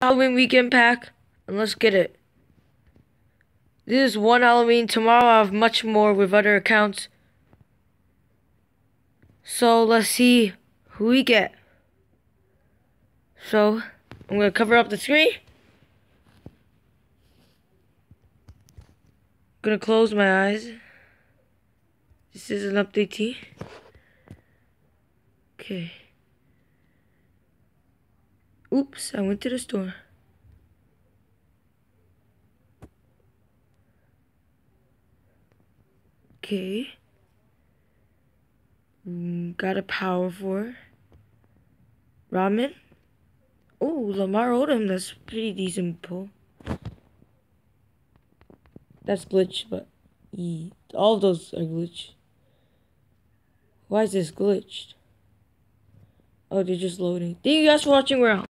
Halloween weekend pack, and let's get it. This is one Halloween. Tomorrow I have much more with other accounts. So let's see who we get. So I'm going to cover up the screen. I'm going to close my eyes. This is an update. Okay. Oops, I went to the store. Okay. Mm, got a power four. Ramen. Oh, Lamar Odom. That's pretty decent pull. That's glitch, but yeah, all those are glitch. Why is this glitched? Oh, they're just loading. Thank you guys for watching. We're out.